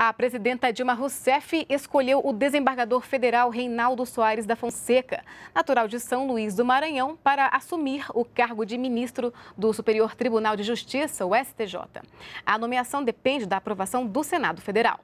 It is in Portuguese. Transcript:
A presidenta Dilma Rousseff escolheu o desembargador federal Reinaldo Soares da Fonseca, natural de São Luís do Maranhão, para assumir o cargo de ministro do Superior Tribunal de Justiça, o STJ. A nomeação depende da aprovação do Senado Federal.